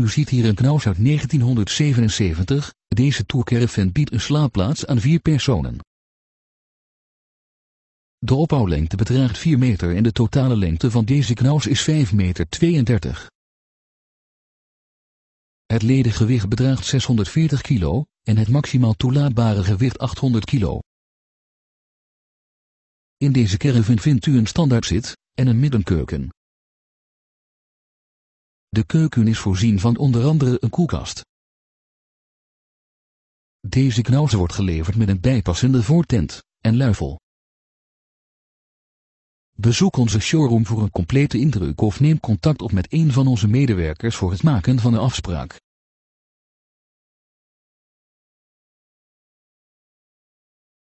U ziet hier een knaus uit 1977, deze tourcaravan biedt een slaapplaats aan vier personen. De opbouwlengte bedraagt 4 meter en de totale lengte van deze knaus is 5,32 meter 32. Het ledengewicht bedraagt 640 kilo en het maximaal toelaatbare gewicht 800 kilo. In deze caravan vindt u een standaard zit en een middenkeuken. De keuken is voorzien van onder andere een koelkast. Deze knauze wordt geleverd met een bijpassende voortent en luifel. Bezoek onze showroom voor een complete indruk of neem contact op met een van onze medewerkers voor het maken van een afspraak.